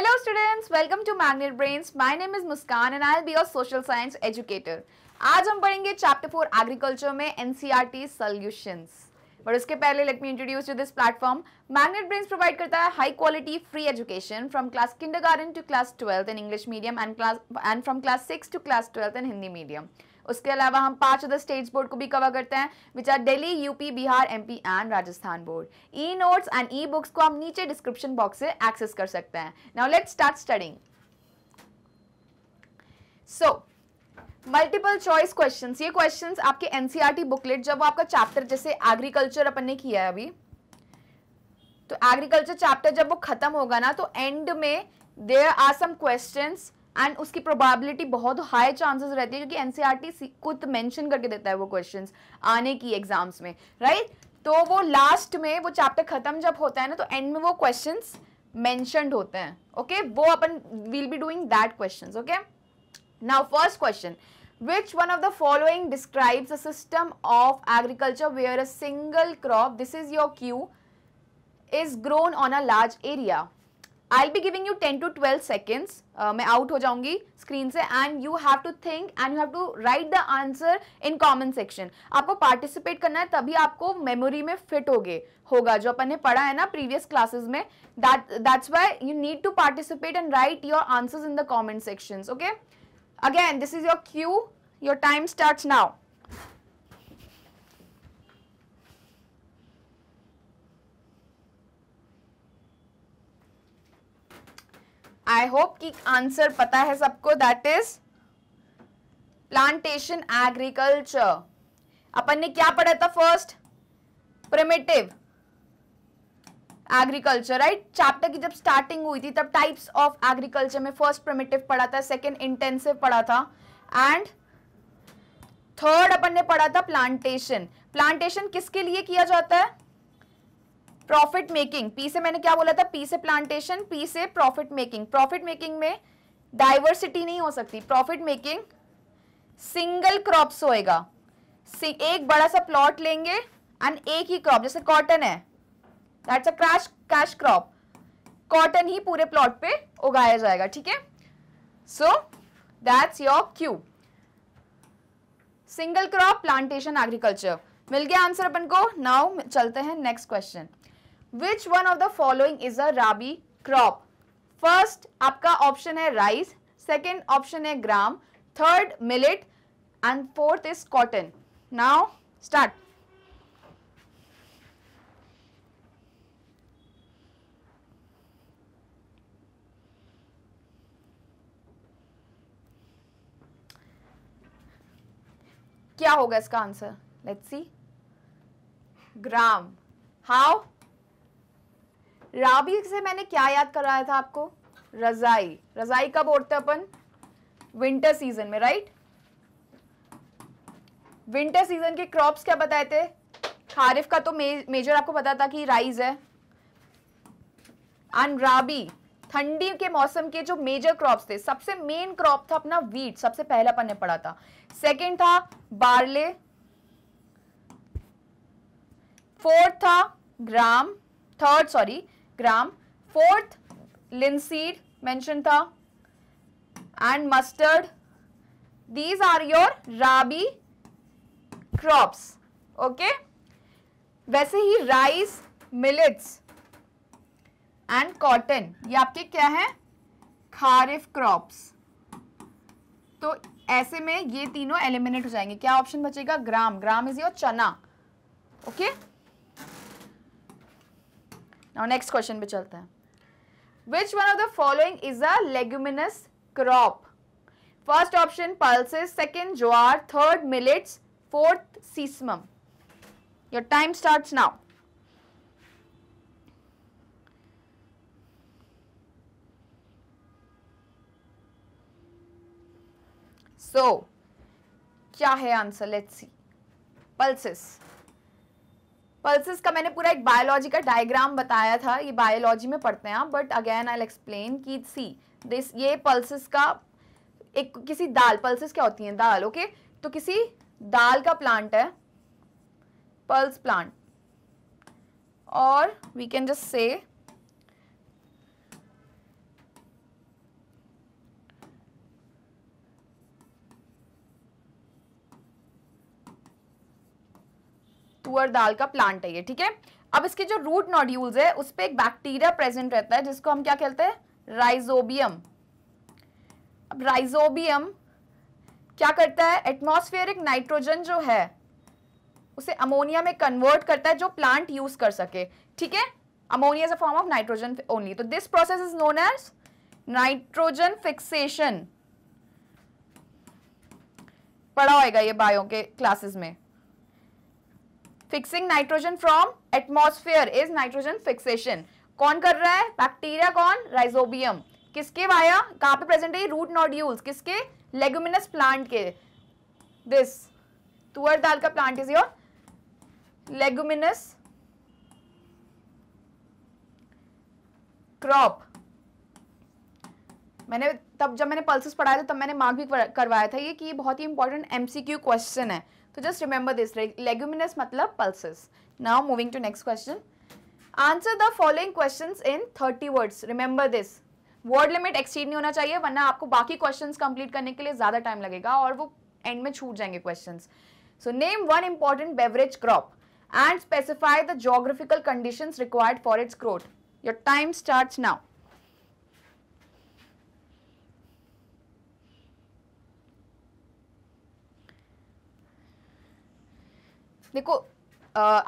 Hello students, welcome to Magnet Brains. My name is Muskan and I'll be your social science educator. आज हम पढ़ेंगे chapter four agriculture में NCERT solutions. But उसके पहले let me introduce you this platform Magnet brain provide करता है high quality free education from class kindergarten to class twelfth in English medium and class and from class six to class twelfth in Hindi medium उसके अलावा हम पांच other states board को भी cover करते हैं which are daily UP Bihar MP and Rajasthan board e notes and e books को हम नीचे डिस्क्रिप्शन बॉक्स से एक्सेस कर सकते हैं now let start studying so multiple choice questions ये क्वेश्चंस आपके एनसीईआरटी बुकलेट e जब वो आपका चैप्टर जैसे एग्रीकल्चर अपन ने किया है अभी तो एग्रीकल्चर चैप्टर जब वो खत्म होगा ना तो एंड में there are some questions and उसकी प्रोबेबिलिटी बहुत हाई चांसेस रहती है क्योंकि एनसीईआरटी e खुद मेंशन करके देता है वो क्वेश्चंस आने की एग्जाम्स में राइट right? तो वो लास्ट में वो चैप्टर खत्म जब होता है ना तो एंड में वो क्वेश्चन मेंशनड होते हैं ओके okay? वो अपन will be doing that question okay now first question which one of the following describes a system of agriculture where a single crop this is your cue is grown on a large area I will be giving you ten to twelve seconds मैं out हो जाऊंगी screen से and you have to think and you have to write the answer in comment section आपको participate करना है तभी आपको memory में फिट हो गए होगा जो अपन ने पढ़ा है ना प्रीवियस क्लासेस में that that's why you need to participate and write your answers in the comment section okay again this is your Q your time start now I hope कि आंसर पता है सबको दैट इज प्लांटेशन एग्रीकल्चर अपन ने क्या पढ़ा था first primitive agriculture right chapter की जब स्टार्टिंग हुई थी तब टाइप्स ऑफ एग्रीकल्चर में फर्स्ट प्रिमेटिव पढ़ा था सेकेंड इंटेंसिव पढ़ा था एंड थर्ड अपन ने पढ़ा था प्लांटेशन प्लांटेशन किसके लिए किया जाता है प्रॉफिट मेकिंग पी से मैंने क्या बोला था पी से प्लांटेशन पी से प्रॉफिट मेकिंग प्रॉफिट मेकिंग में डाइवर्सिटी नहीं हो सकती प्रॉफिट मेकिंग सिंगल क्रॉप होएगा एक बड़ा सा प्लॉट लेंगे एंड एक ही क्रॉप जैसे कॉटन है that's a crash cash crop cotton ही पूरे प्लॉट पे उगाया जाएगा ठीक है so that's your Q single crop plantation agriculture मिल गया आंसर अपन को नाउ चलते हैं next question which one of the following is a rabi crop first आपका ऑप्शन है राइस सेकेंड ऑप्शन है gram third millet and fourth is cotton now start क्या होगा इसका answer let's see gram how rabi से मैंने क्या याद कराया था आपको रजाई रजाई कब ओढ़ते अपन विंटर सीजन में राइट विंटर सीजन के क्रॉप्स क्या बताए थे खारिफ का तो मे, मेजर आपको पता था कि राइस है एंड राबी ठंडी के मौसम के जो मेजर क्रॉप्स थे सबसे मेन क्रॉप था अपना वीट सबसे पहला अपन ने पढ़ा था सेकंड था बार्ले फोर्थ था gram third sorry gram fourth linseed mention था and mustard these are your rabi crops okay वैसे ही राइस मिलेट्स एंड कॉटन ये आपके क्या है खारिफ क्रॉप्स तो ऐसे में ये तीनों एलिमिनेट हो जाएंगे क्या ऑप्शन बचेगा gram gram is your chana okay okay? और नेक्स्ट क्वेश्चन पे चलते हैं which one of the following is a leguminous crop first option pulses second jowar third millets fourth sesamum your time start now so क्या है answer let's see pulses pulses का मैंने पूरा एक बायोलॉजी का डायग्राम बताया था ये बायोलॉजी में पढ़ते हैं आप बट अगेन आई एक्सप्लेन कि सी दिस ये पल्सेस का एक किसी दाल पल्सेस क्या होती हैं दाल ओके okay? तो किसी दाल का प्लांट है पल्स प्लांट और we can just say toor dal का प्लांट है ये ठीक है अब इसके जो रूट नॉड्यूल्स है उस पर एक बैक्टीरिया प्रेजेंट रहता है जिसको हम क्या कहते हैं राइजोबियम अब राइजोबियम क्या करता है एटमॉस्फेयरिक नाइट्रोजन जो है उसे अमोनिया में कन्वर्ट करता है जो प्लांट यूज कर सके ठीक है ammonia is a form of nitrogen only तो this process is known as nitrogen fixation पढ़ा होगा ये बायो के क्लासेस में fixing nitrogen from atmosphere is nitrogen fixation कौन कर रहा है बैक्टीरिया कौन राइजोबियम किसके वाया कहां पे प्रेजेंट है रूट नॉड्यूल्स किसके लेगुमिनस प्लांट के दिस तुअर दाल का plant is your leguminous crop मैंने तब जब मैंने पल्सेस पढ़ाया था तब मैंने मार्क भी करवाया था ये कि ये बहुत ही इंपॉर्टेंट एमसीक्यू क्वेश्चन है So just remember this leguminous मतलब pulses now moving to next question answer the following question in thirty words remember this word limit exceed नहीं होना चाहिए वरना आपको बाकी क्वेश्चन कंप्लीट करने के लिए ज़्यादा टाइम लगेगा और वो एंड में छूट जाएंगे question so name one important beverage crop and specify the geographical condition required for its growth your time start now देखो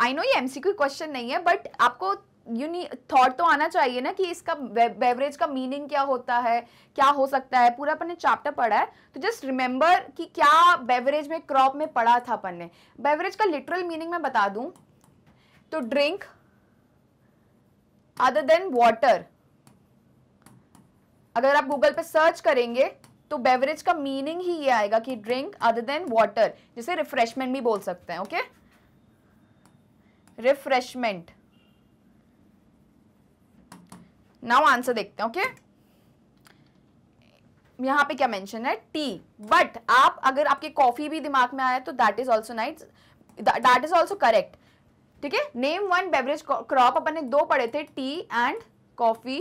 आई नो ये एमसीक्यू क्वेश्चन नहीं है बट आपको यूनी थॉट तो आना चाहिए ना कि इसका बेवरेज का मीनिंग क्या होता है क्या हो सकता है पूरा अपन ने चैप्टर पढ़ा है तो जस्ट रिमेंबर कि क्या बेवरेज में क्रॉप में पढ़ा था अपन ने बेवरेज का लिटरल मीनिंग मैं बता दूं तो ड्रिंक अदर देन वाटर अगर आप गूगल पे सर्च करेंगे तो बेवरेज का मीनिंग ही ये आएगा कि ड्रिंक अदर देन वाटर जिसे रिफ्रेशमेंट भी बोल सकते हैं okay okay? Refreshment now answer देखते हैं ओके okay? यहाँ पे क्या मेंशन है टी बट आप अगर आपके कॉफी भी दिमाग में आया तो that is also right that is also correct ठीक है नेम वन बेवरेज क्रॉप अपन ने दो पढ़े थे टी एंड कॉफी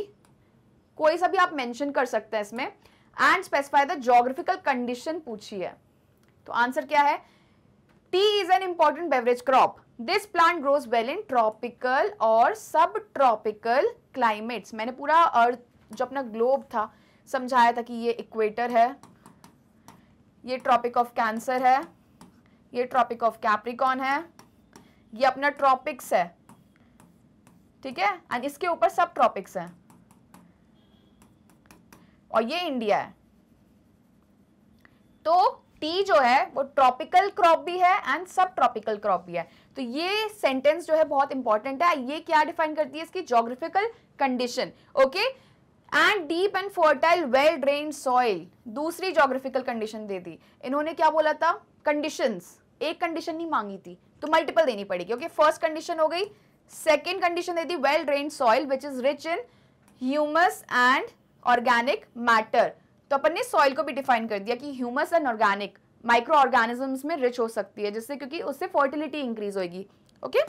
कोई सा भी आप मेंशन कर सकते हैं इसमें and specify the geographical condition पूछी है तो आंसर क्या है tea is an important beverage crop this plant grows well in tropical और सब ट्रॉपिकल क्लाइमेट्स मैंने पूरा अर्थ जो अपना ग्लोब था समझाया था कि ये इक्वेटर है ये ट्रॉपिक ऑफ कैंसर है ये ट्रॉपिक ऑफ कैप्रिकॉन है ये अपना ट्रॉपिक्स है ठीक है एंड इसके ऊपर सब ट्रॉपिक्स हैं और ये इंडिया है तो टी जो है वो ट्रॉपिकल क्रॉप भी है एंड सब ट्रॉपिकल क्रॉप भी है तो ये सेंटेंस जो है बहुत इंपॉर्टेंट है ये क्या डिफाइन करती है इसकी geographical condition okay and deep and fertile well drain soil दूसरी जोग्राफिकल कंडीशन दे दी इन्होंने क्या बोला था कंडीशन एक कंडीशन नहीं मांगी थी तो मल्टीपल देनी पड़ेगी ओके फर्स्ट कंडीशन हो गई सेकेंड कंडीशन दे दी well drain soil which is rich in humus and organic matter तो अपन ने सॉइल को भी डिफाइन कर दिया कि humus and organic micro organisms में रिच हो सकती है जिससे क्योंकि उससे फर्टिलिटी इंक्रीज होगी okay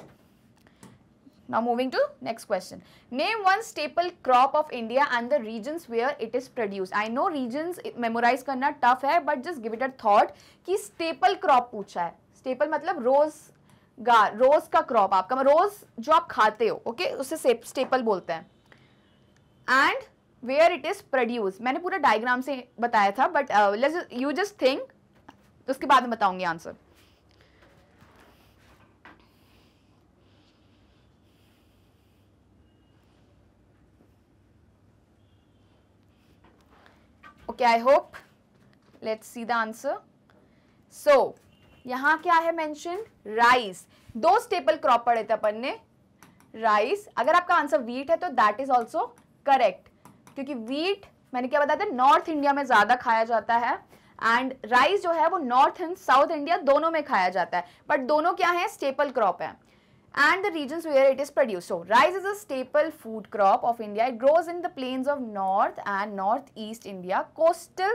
now moving to next question name one staple crop of India and the regions where it is produce I know region memorise करना tough है but just give it a thought कि staple crop पूछा है staple मतलब रोज गा रोज का crop आपका रोज जो आप खाते हो ओके okay? उसे स्टेपल बोलते हैं and where it is produce मैंने पूरा डायग्राम से बताया था but let you just think उसके बाद में बताऊंगी answer okay I hope let's see the answer so यहां क्या है मैंशन राइस दो स्टेपल क्रॉप पड़े थे अपन ने राइस अगर आपका आंसर वीट है तो दैट इज ऑल्सो करेक्ट क्योंकि वीट मैंने क्या बताया था नॉर्थ इंडिया में ज्यादा खाया जाता है एंड राइस जो है वो नॉर्थ एंड साउथ इंडिया दोनों में खाया जाता है बट दोनों क्या है स्टेपल क्रॉप है and the region where it is produce rice is a staple food crop of India it grows in the plains of north and north east India coastal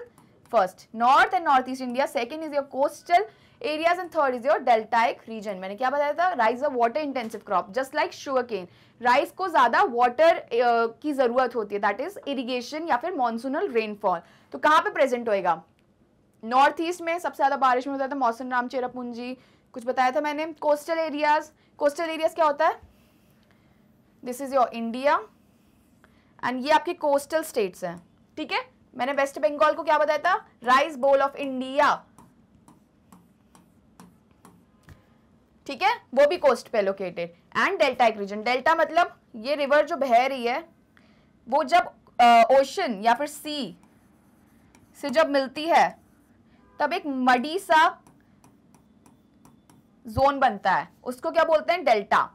first north and north east India second is your coastal areas and third is your deltaic region मैंने क्या बताया था rice a water intensive crop just like sugarcane rice को ज़्यादा water की ज़रूरत होती है दैट इज़ इरिगेशन या फिर मॉनसूनल रेनफॉल तो कहाँ पे प्रेजेंट होएगा नॉर्थ ईस्ट में सबसे ज़्यादा बारिश में होता था तो मौसम राम चेरापूंजी कुछ बताया था मैंने कोस्टल एरियाज कोस्टल एरियाज क्या होता है this is your India and ये आपके कोस्टल स्टेट्स हैं ठीक है मैंने वेस्ट बंगाल को क्या बताया था राइस बोल ऑफ इंडिया ठीक है वो भी कोस्ट पे लोकेटेड एंड डेल्टा एक रीजन डेल्टा मतलब ये रिवर जो बह रही है वो जब ओशन या फिर सी से जब मिलती है तब एक मडी सा जोन बनता है उसको क्या बोलते हैं डेल्टा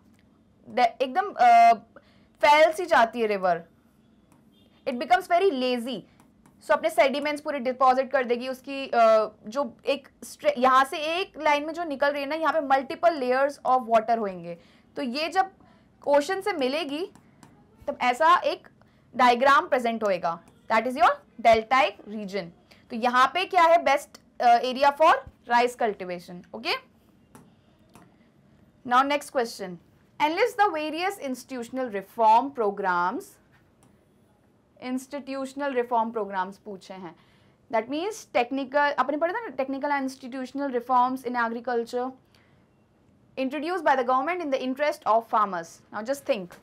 दे, एकदम फैल सी जाती है river it becomes very lazy so अपने सेडिमेंट्स पूरे डिपॉजिट कर देगी उसकी uh, जो एक यहां से एक लाइन में जो निकल रही है ना यहाँ पे मल्टीपल लेयर्स ऑफ वाटर होंगे तो ये जब क्वेश्चन से मिलेगी तब ऐसा एक डायग्राम प्रेजेंट होएगा that is your deltaic region तो यहाँ पे क्या है best area for rice cultivation okay now next question enlist the various institutional reform programmes institutional reform programmes पूछे हैं दैट मीन्स टेक्निकल आपने पढ़ा था ना technical and institutional reforms in agriculture introduced by the government in the interest of farmers. Now just think,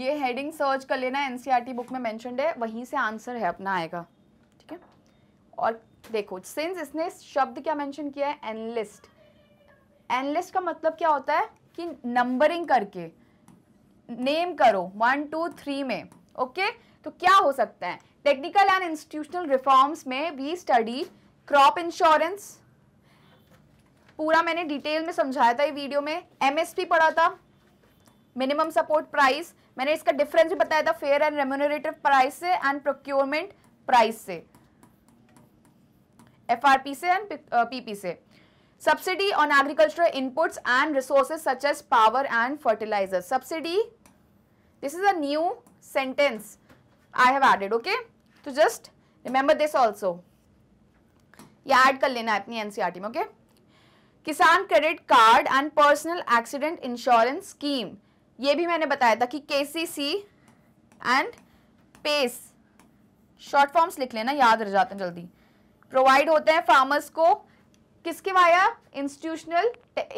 ये heading search कर लेना NCERT book e में मैंशन है वहीं से आंसर है अपना आएगा ठीक है और देखो सिंस इसने शब्द क्या मैंशन किया है एनलिस्ट एनलिस्ट का मतलब क्या होता है कि नंबरिंग करके नेम करो वन टू थ्री में ओके okay? तो क्या हो सकता है टेक्निकल एंड इंस्टीट्यूशनल रिफॉर्म्स में वी स्टडी क्रॉप इंश्योरेंस पूरा मैंने डिटेल में समझाया था ये वीडियो में एमएसपी पढ़ा था मिनिमम सपोर्ट प्राइस मैंने इसका डिफरेंस भी बताया था फेयर एंड रेम्यूनरेटिव प्राइस से एंड प्रोक्योरमेंट प्राइस से एफ आर पी से एंड पीपी uh, से subsidy on agricultural input and resources such as power and fertiliser subsidy this is a sentence I have added okay to just remember this also ये add कर लेना है अपनी NCERT में okay Kisan credit card and personal accident insurance scheme ये भी मैंने बताया था कि के सी C and PAIS short forms लिख लेना याद रह जाते हैं जल्दी प्रोवाइड होते हैं फार्मर्स को किसके वाया इंस्टीट्यूशनल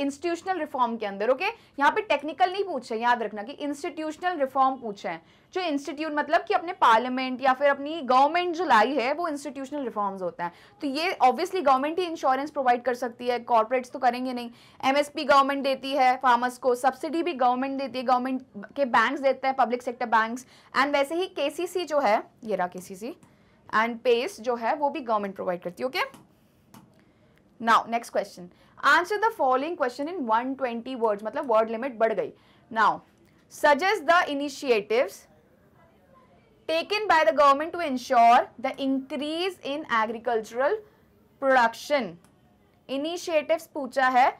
इंस्टीट्यूशनल रिफॉर्म के अंदर ओके okay? यहाँ पे टेक्निकल नहीं पूछे याद रखना कि इंस्टीट्यूशनल रिफॉर्म पूछे हैं जो इंस्टीट्यूट मतलब कि अपने पार्लियामेंट या फिर अपनी गवर्नमेंट जो लाई है वो इंस्टीट्यूशनल रिफॉर्म्स होते हैं तो ये ऑब्वियसली गवर्नमेंट ही इंश्योरेंस प्रोवाइड कर सकती है कॉर्पोरेट्स तो करेंगे नहीं एम गवर्नमेंट देती है फार्मर्स को सब्सिडी भी गवर्नमेंट देती है गवर्नमेंट के बैंक्स देते हैं पब्लिक सेक्टर बैंक्स एंड वैसे ही के जो है ये रहा केसीसी एंड पेस जो है वो भी गवर्नमेंट प्रोवाइड करती है okay okay? Now next question answer the following question in 120 twenty words मतलब वर्ड लिमिट बढ़ गई now suggest the initiative taken by the government to ensure the increase in agricultural production initiative पूछा है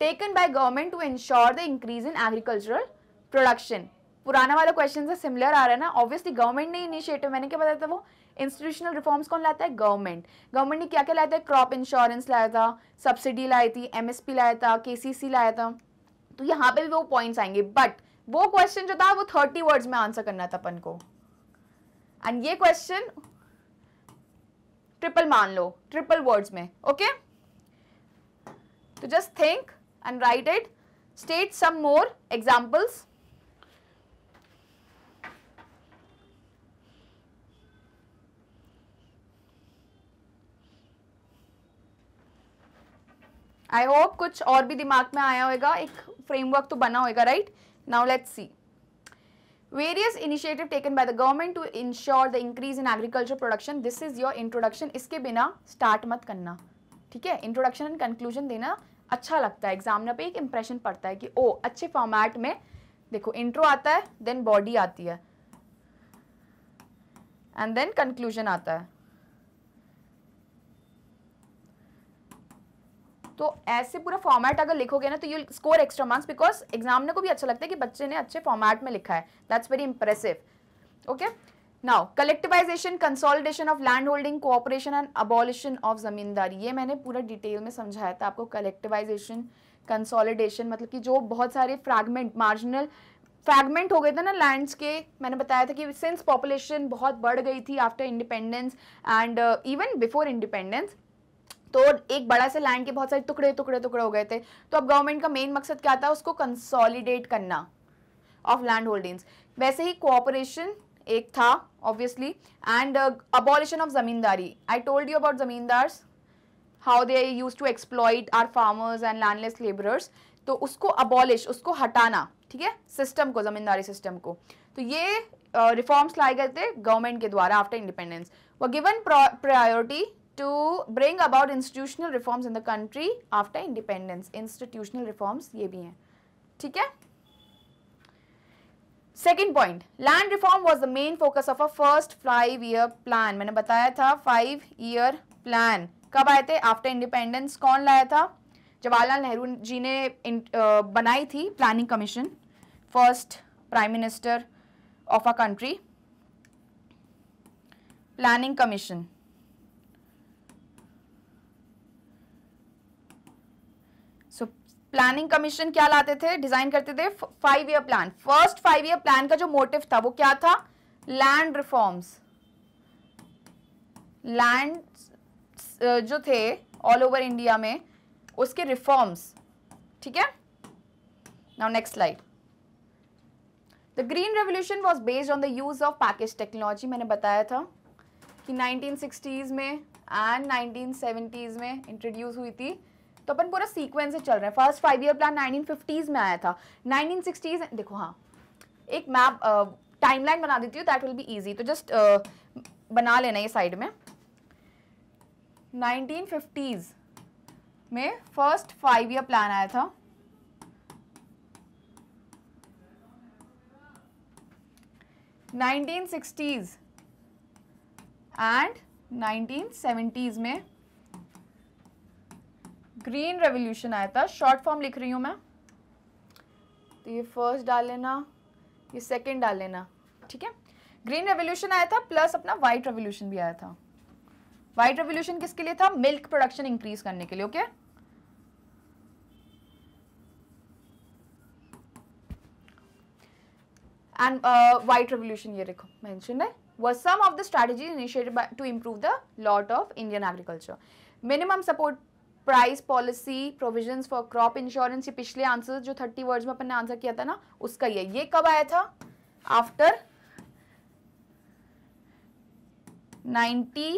taken by government to ensure the increase in agricultural production पुराना वाला question से similar आ रहा है ना ऑब्वियसली गवर्नमेंट ने इनिशिएटिव मैंने क्या बताया था वो इंस्टीट्यूशनल रिफॉर्म्स कौन लाता है गवर्नमेंट गवर्नमेंट ने क्या क्या लाया था क्रॉप इंश्योरेंस लाया था सब्सिडी लाई थी एमएसपी लाया था केसीसी लाया था तो यहाँ पे भी वो पॉइंट्स आएंगे बट वो क्वेश्चन जो था वो थर्टी वर्ड्स में आंसर करना था अपन को एंड ये क्वेश्चन ट्रिपल मान लो ट्रिपल वर्ड्स में ओके तो just think and write it state some more examples I hope कुछ और भी दिमाग में आया होगा एक फ्रेमवर्क तो बना होगा right now let's see various initiative taken by the government to ensure the increase in agriculture production this is your introduction इसके बिना स्टार्ट मत करना ठीक है इंट्रोडक्शन एंड कंक्लूजन देना अच्छा लगता है एग्जाम पे एक इंप्रेशन पड़ता है कि ओ अच्छे फॉर्मेट में देखो इंट्रो आता है देन बॉडी आती है एंड देन कंक्लूजन आता है तो ऐसे पूरा फॉर्मेट अगर लिखोगे ना तो you score extra marks because examiner को भी अच्छा लगता है कि बच्चे ने अच्छे फॉर्मेट में लिखा है that's very impressive okay now collectivisation consolidation of land holding cooperation and abolition of zamindari ये मैंने पूरा डिटेल में समझाया था आपको कलेक्टिवाइजेशन कंसोलिडेशन मतलब कि जो बहुत सारे फ्रैगमेंट मार्जिनल फ्रैगमेंट हो गए थे ना लैंड्स के मैंने बताया था कि सिंस पॉपुलेशन बहुत बढ़ गई थी after independence and even before independence तो एक बड़ा से लैंड के बहुत सारे टुकड़े टुकड़े टुकड़े हो गए थे तो अब गवर्नमेंट का मेन मकसद क्या था उसको कंसोलिडेट करना ऑफ लैंड होल्डिंग्स वैसे ही कोऑपरेशन एक था obviously and abolition of zamindari I told you about zamindars how they use to exploit our farmers and landless labourers तो उसको अबॉलिश उसको हटाना ठीक है सिस्टम को जमींदारी सिस्टम को तो ये रिफॉर्म्स uh, लाए गए थे गवर्नमेंट के द्वारा after independence were given priority to bring about institutional reforms in the country after independence institutional reforms ये भी हैं ठीक है second point land reform was the main focus of a first five year plan मैंने बताया था five year plan कब आए थे आफ्टर इंडिपेंडेंस कौन लाया था जवाहरलाल नेहरू जी ने बनाई थी planning commission first prime minister of a country planning commission planning commission क्या लाते थे डिजाइन करते थे five year plan first five year plan का जो मोटिव था वो क्या था लैंड रिफॉर्म्स लैंड जो थे ऑल ओवर इंडिया में उसके रिफॉर्म्स ठीक है now next slide the green revolution was based on the use of package technology मैंने बताया था कि 1960s में एंड 1970s में इंट्रोड्यूस हुई थी तो अपन पूरा सीक्वेंस से चल रहे हैं first five year plan nineteen में आया था नाइनटीन सिक्सटीज देखो हाँ एक मैप टाइमलाइन बना देती हूँ दैट विल बी ईजी तो जस्ट uh, बना लेना ये साइड में 1950s में फर्स्ट फाइव ईयर प्लान आया था nineteen sixties and nineteen seventies में ग्रीन रेवोल्यूशन आया था शॉर्ट फॉर्म लिख रही हूँ मैं तो ये फर्स्ट डाल लेना ये सेकेंड डाल लेना ठीक है ग्रीन रेवोल्यूशन आया था प्लस अपना वाइट रेवोल्यूशन भी आया था वाइट रेवोल्यूशन किसके लिए था मिल्क प्रोडक्शन इंक्रीज करने के लिए ओके एंड वाइट रेवोल्यूशन ये देखो mentioned है was some of the strategies initiated by to improve the lot of Indian agriculture. Minimum price policy provisions for crop insurance ये पिछले आंसर जो थर्टी वर्ड्स में अपन ने आंसर किया था ना उसका ही है ये कब आया था आफ्टर नाइनटी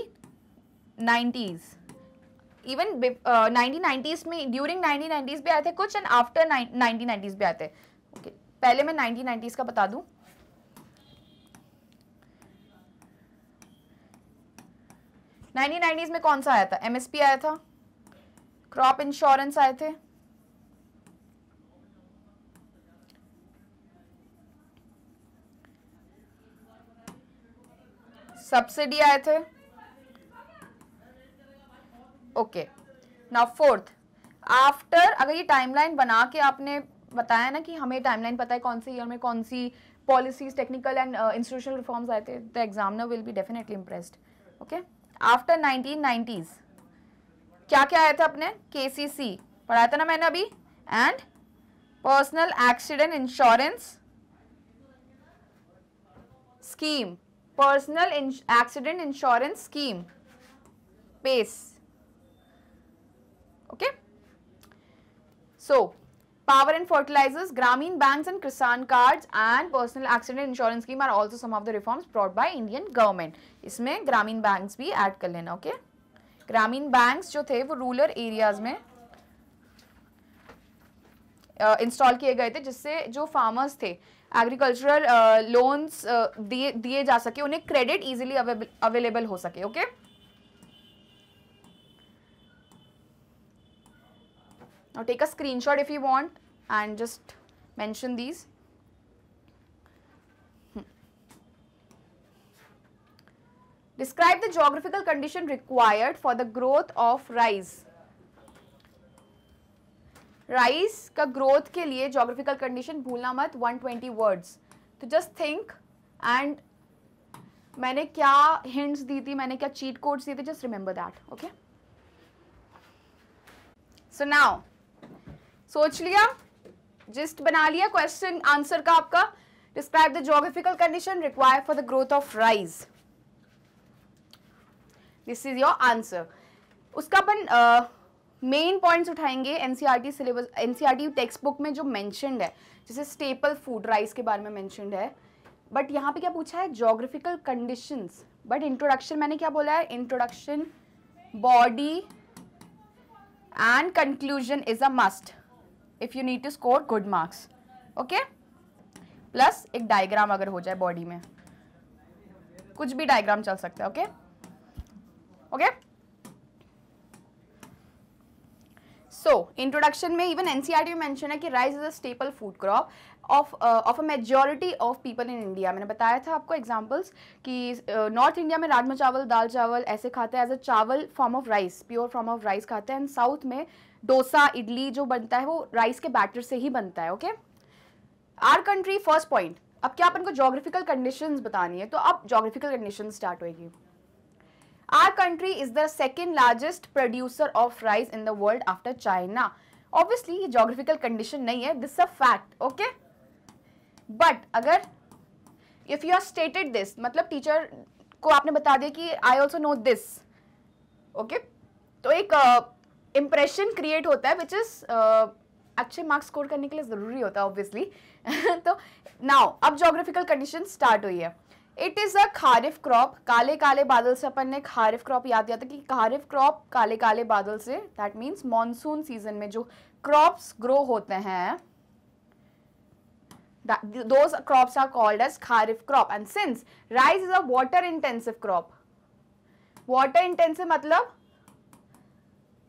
इवन नाइनटीन में ड्यूरिंग नाइनटीन नाइनटीज भी आए थे कुछ एंड आफ्टर नाइनटीन नाइनटीज भी आए थे ओके okay. पहले मैं नाइनटीन नाइनटीज का बता दू नाइनटीन नाइनटीज में कौन सा आया था एमएसपी आया था क्रॉप इंश्योरेंस आए थे सब्सिडी आए थे ओके ना फोर्थ आफ्टर अगर ये टाइमलाइन बना के आपने बताया ना कि हमें टाइमलाइन पता है कौन सी ईयर में कौन सी policies technical and institutional reforms आए थे the examiner will be definitely impressed okay after nineteen nineties क्या क्या आया था अपने सी पढ़ाया था ना मैंने अभी and personal accident insurance scheme personal accident insurance scheme पेस okay so power and fertilisers Gramin bank and Kisan card and personal accident insurance scheme are also some of the reforms brought by Indian government इसमें Gramin bank भी add कर लेना okay okay? ग्रामीण banks जो थे वो rural areas में इंस्टॉल uh, किए गए थे जिससे जो फार्मर्स थे uh, uh, एग्रीकल्चरल लोन्स दिए जा सके उन्हें क्रेडिट इजीली अवेलेबल हो सके okay okay? now take a screenshot if you want and just Describe the geographical condition required for the growth of rice. Rice का ग्रोथ के लिए जोग्राफिकल कंडीशन भूलना मत 120 ट्वेंटी वर्ड्स तो जस्ट थिंक एंड मैंने क्या हिंट्स दी थी मैंने क्या चीट कोड्स दिए थे just remember that okay so now सोच लिया जिस्ट बना लिया क्वेश्चन आंसर का आपका describe the geographical condition require for the growth of rice this is your answer उसका अपन मेन पॉइंट्स उठाएंगे NCERT syllabus NCERT textbook में जो मैंशनड है जैसे स्टेपल फूड राइस के बारे में मैंशनड है बट यहाँ पे क्या पूछा है जोग्राफिकल कंडीशंस बट इंट्रोडक्शन मैंने क्या बोला है introduction body and conclusion is a must if you need to score good marks okay plus एक डायग्राम अगर हो जाए बॉडी में कुछ भी डायग्राम चल सकता है okay okay? Okay so introduction में इवन एनसीईआरटी में मेंशन है कि rice is a staple food crop of of a majority of people in India मैंने बताया था आपको एग्जांपल्स कि नॉर्थ uh, इंडिया में राजमा चावल दाल चावल ऐसे खाते हैं as a chawal form of rice pure form of rice खाते हैं एंड साउथ में डोसा इडली जो बनता है वो राइस के बैटर से ही बनता है okay our country first point अब क्या अपन को जोग्राफिकल कंडीशंस बतानी है तो अब जोग्राफिकल कंडीशन स्टार्ट होएगी Our country is the second largest producer of rice in the world after China. Obviously, ये geographical condition नहीं है. This is a fact. Okay? But अगर if you have stated this, मतलब teacher को आपने बता दिया कि I also know this. Okay? तो एक इम्प्रेशन uh, क्रिएट होता है विच इज़ अच्छे मार्क्स स्कोर करने के लिए ज़रूरी होता है ऑब्वियसली तो नाउ अब जोग्राफिकल कंडीशन स्टार्ट हुई है it is a kharif crop काले काले बादल से अपन ने खारिफ क्रॉप याद किया था कि खारिफ क्रॉप काले काले बादल say that means monsoon season में जो क्रॉप्स ग्रो होते हैं those crops are called as kharif crop and since rice is a water intensive crop water intensive मतलब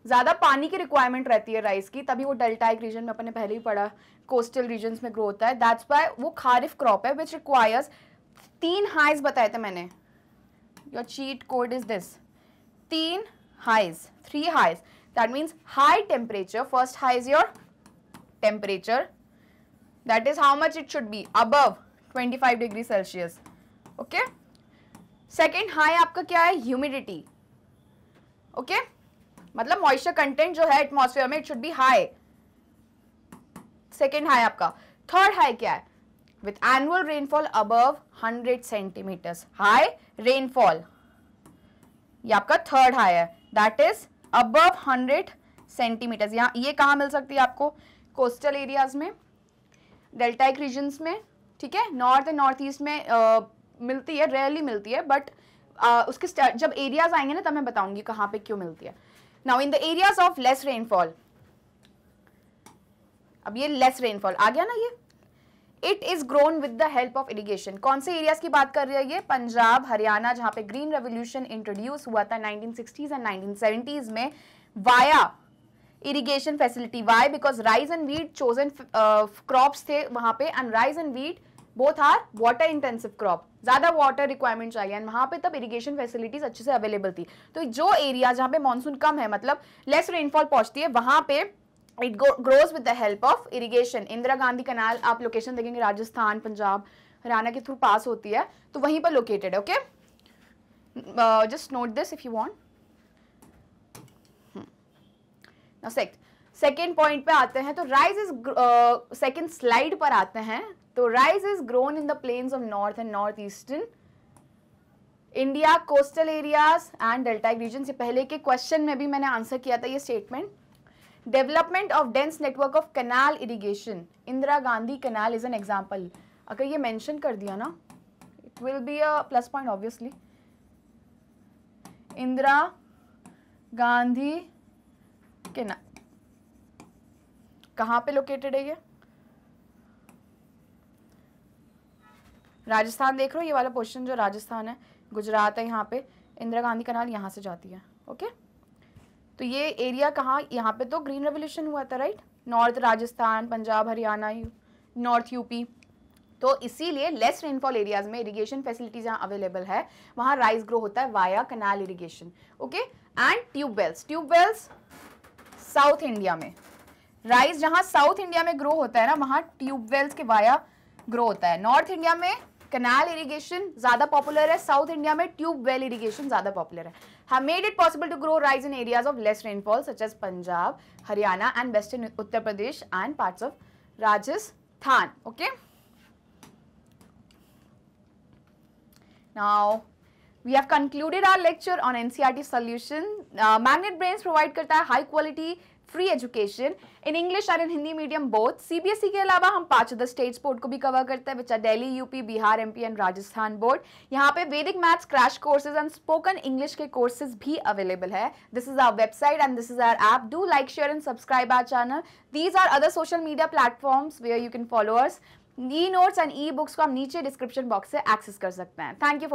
ज़्यादा पानी की रिक्वायरमेंट रहती है राइस की तभी वो डेल्टा एक रीजन में अपने पहले ही पढ़ा कोस्टल रीजन में ग्रो होता है दैट्स वाई वो खारिफ क्रॉप है विच रिक्वायर्स तीन हाइज बताए थे मैंने your cheat code is this तीन highs three highs that means high temperature first high is your temperature that is how much it should be above twenty five degree Celsius okay second high आपका क्या है humidity okay okay? मतलब moisture content जो है atmosphere में it should be high second high आपका third high क्या है with annual rainfall above 100 centimeters. High rainfall. ये आपका third high है. That is above 100 centimeters. यहाँ ये कहाँ मिल सकती है आपको कोस्टल एरियाज में डेल्टाइक रीजन्स में ठीक है नॉर्थ एंड नॉर्थ ईस्ट में आ, मिलती है रेयरली मिलती है बट उसके जब एरियाज आएंगे ना तब मैं बताऊंगी कहाँ पे क्यों मिलती है now in the areas of less rainfall अब ये लेस रेनफॉल आ गया ना ये it is grown with the help of irrigation कौन से एरियाज की बात कर रही है ये पंजाब हरियाणा जहां पे ग्रीन रेवोल्यूशन इंट्रोड्यूस हुआ था 1960s एंड 1970s में via irrigation facility why because rice and wheat chosen crops थे वहां पे and rice and wheat both are water intensive crop ज़्यादा वाटर रिक्वायरमेंट चाहिए एंड वहाँ पे तब इरिगेशन फैसिलिटीज अच्छे से अवेलेबल थी तो जो एरिया जहां पे मानसून कम है मतलब लेस रेनफॉल पहुंचती है वहाँ पे it grows with the help of irrigation Indira Gandhi canal आप लोकेशन देखेंगे राजस्थान पंजाब हरियाणा के थ्रू पास होती है तो वहीं पर लोकेटेड है okay just note this if you want second point पे आते हैं तो राइज इज सेकेंड स्लाइड पर आते हैं तो rice is grown in the plains of north and north eastern India coastal areas and deltaic region से पहले के क्वेश्चन में भी मैंने आंसर किया था ये statement development of dense network of canal irrigation Indira Gandhi canal is an example अगर ये मैंशन कर दिया ना it will be a plus point obviously Indira Gandhi canal कहाँ पे लोकेटेड है ये राजस्थान देख रहे हो ये वाला पोर्शन जो राजस्थान है गुजरात है यहाँ पे इंदिरा गांधी कनाल यहाँ से जाती है ओके तो ये एरिया कहाँ यहाँ पे तो ग्रीन रेवोल्यूशन हुआ था right north Rajasthan Punjab Haryana north UP तो इसीलिए लेस रेनफॉल एरियाज में इरिगेशन फैसिलिटी जहाँ अवेलेबल है वहाँ राइस ग्रो होता है via canal irrigation okay and tubewells tubewells south India में राइस जहाँ साउथ इंडिया में ग्रो होता है ना वहाँ ट्यूबवेल्स के वाया ग्रो होता है नॉर्थ इंडिया में कनाल इरीगेशन ज्यादा पॉपुलर है साउथ इंडिया में ट्यूब वेल इरीगेशन ज्यादा पॉपुलर है high made it possible to grow rice in areas of less rainfall such as Punjab Haryana and western Uttar Pradesh and part of Rajasthan okay now we have concluded our lecture on NCR solution magnet brain provide करता है high quality free education in English and in Hindi medium both CBSE के अलावा हम पांच other states board को भी cover करते हैं बच्चा Delhi UP Bihar MP and Rajasthan board यहाँ पे Vedic maths crash courses and spoken English के कोर्सेज भी अवेलेबल है this is our website and this is our app do like share and subscribe our channel these are other social media platforms where you can followers e notes and e books को हम नीचे description box से access कर सकते हैं thank you